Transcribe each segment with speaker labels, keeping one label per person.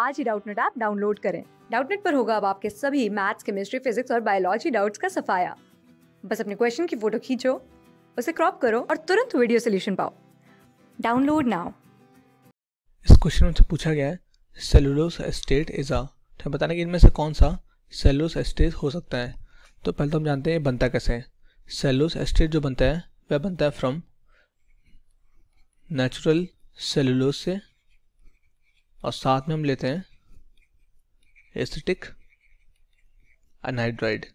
Speaker 1: आज ही Doubtnut app download करें डाउटनेट पर होगा अब आपके सभी मैथ्स केमिस्ट्री फिजिक्स और बायोलॉजी डाउट्स का सफाया बस अपने क्वेश्चन की फोटो खींचो उसे क्रॉप करो और तुरंत वीडियो सोल्यूशन पाओ डाउनलोड नाउ
Speaker 2: इस क्वेश्चन में पूछा गया है सेलुलोस एस्टेट इज़ आ तो बताना कि इनमें से कौन सा सेलुलोस एस्टेट हो सकता है तो पहले तो हम जानते हैं बनता कैसे है सेलुलोस एस्टेट जो बनता है वह बनता है फ्रॉम नेचुरल सेलुलोस से और साथ में हम लेते हैं एसिटिक अनहाइड्राइड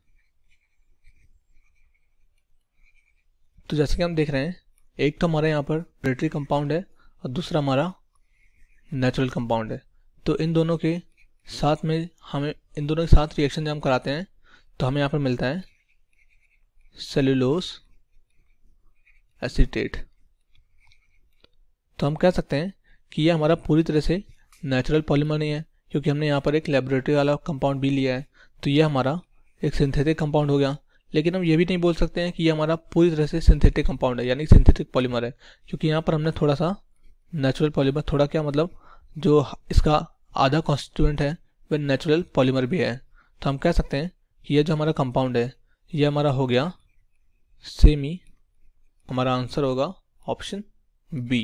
Speaker 2: तो जैसे कि हम देख रहे हैं एक तो हमारे यहाँ पर प्रेटरी कंपाउंड है और दूसरा हमारा नेचुरल कंपाउंड है तो इन दोनों के साथ में हमें इन दोनों के साथ रिएक्शन जब हम कराते हैं तो हमें यहाँ पर मिलता है सेल्यूलोस एसिटेट तो हम कह सकते हैं कि यह हमारा पूरी तरह से नेचुरल पॉलीमर नहीं है क्योंकि हमने यहाँ पर एक लेबोरेटरी वाला कंपाउंड भी लिया है तो ये हमारा एक सिंथेटिक कंपाउंड हो गया लेकिन हम ये भी नहीं बोल सकते हैं कि ये हमारा पूरी तरह से सिंथेटिक कंपाउंड है यानी सिंथेटिक पॉलीमर है क्योंकि यहाँ पर हमने थोड़ा सा नेचुरल पॉलीमर थोड़ा क्या मतलब जो इसका आधा कॉन्स्टिट्यूंट है वह नेचुरल पॉलीमर भी है तो हम कह सकते हैं कि यह जो हमारा कंपाउंड है यह हमारा हो गया सेमी हमारा आंसर होगा ऑप्शन बी